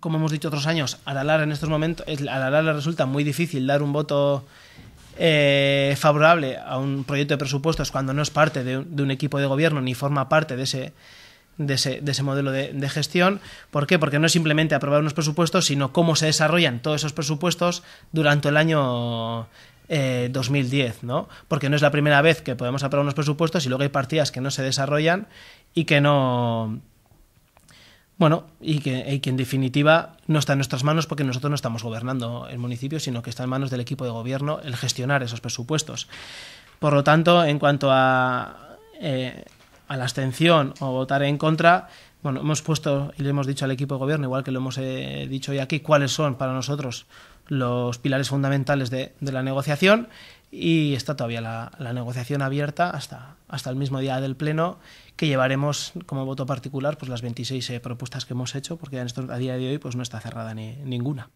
como hemos dicho otros años, a la en estos momentos, a la resulta muy difícil dar un voto eh, favorable a un proyecto de presupuestos cuando no es parte de un, equipo de gobierno ni forma parte de ese, de ese, modelo de, gestión. ¿Por qué? Porque no es simplemente aprobar unos presupuestos, sino cómo se desarrollan todos esos presupuestos durante el año 2010, eh, ¿no? Porque no es la primera vez que podemos aprobar unos presupuestos y luego hay partidas que no se desarrollan y que no bueno, y que, en definitiva no está en nuestras manos porque nosotros no estamos gobernando el municipio, sino que está en manos del equipo de gobierno el gestionar esos presupuestos. Por lo tanto, en cuanto a, eh, la abstención o votar en contra, bueno, hemos puesto y le hemos dicho al equipo de gobierno, igual que lo hemos eh, dicho hoy aquí, cuáles son para nosotros los pilares fundamentales de, la negociación y está todavía la, negociación abierta hasta, hasta el mismo día del Pleno, que llevaremos como voto particular pues, las 26 eh, propuestas que hemos hecho, porque a día de hoy pues, no está cerrada ni, ninguna.